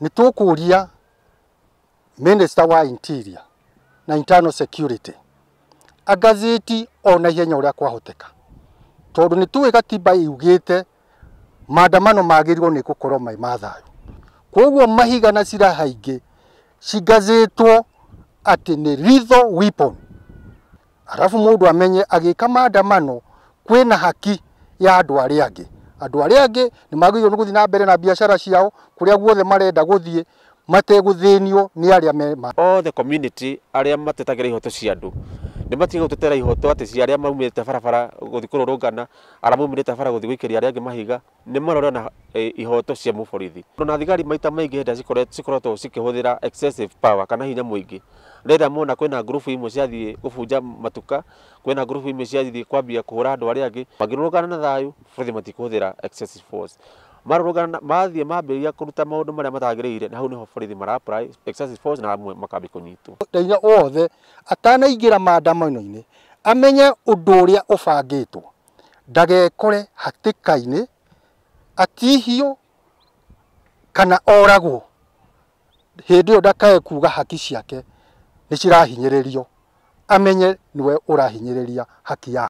nitukuria minister wa interior na internal security angaziti ona ihenya uria kwahoteka tondu nituwe gatiba iugite maandamano magirirwo ni gukorwo mai ma thayu koguo mahiga na silaha ingi cingazitwo ati ni lethal weapon alafu mundu amenye agika maandamano kwina haki ya andu aria angi andå arä a angä nä magäirwo nä gå thiä na mbere na biacara ciao kå rä a guothe marenda gå thiä mategå thä nio nä arä a mema othe arä a matetagä ra ihoto cia andå nä matige gå tå ihoto ati ci a maumä te barabara gå ara kå rå guthigwikiria ngana arä te thiä gå mahiga nä marore na ihoto cia må no na thigari maita maingi hä cikoretwo cikä hå thä ra kana hinya muingi ingä a mona kwina ngurubu imwe ciathiä gå bunja matuka kwina ngurubu imwe ciathiä kwambia kuhura hå ra andå arä na thayu borithi matikuhuthira hå thä ra marũrũngana mathie mambĩrĩria kuruta maundu maria matagĩrĩire na hau nĩho borithi mara excessive force na amwe makambi kũnyitwo ndainya wothe atanaingĩra maandamano-inĩ amenye ũndũ ũrĩa ũbangĩtwo ndagekore hatĩka-inĩ atihio kana oragwo hĩndĩ ĩyo ndakae kuga haki ciake nĩ cirahinyĩrĩrio amenye niwe urahinyiriria haki ya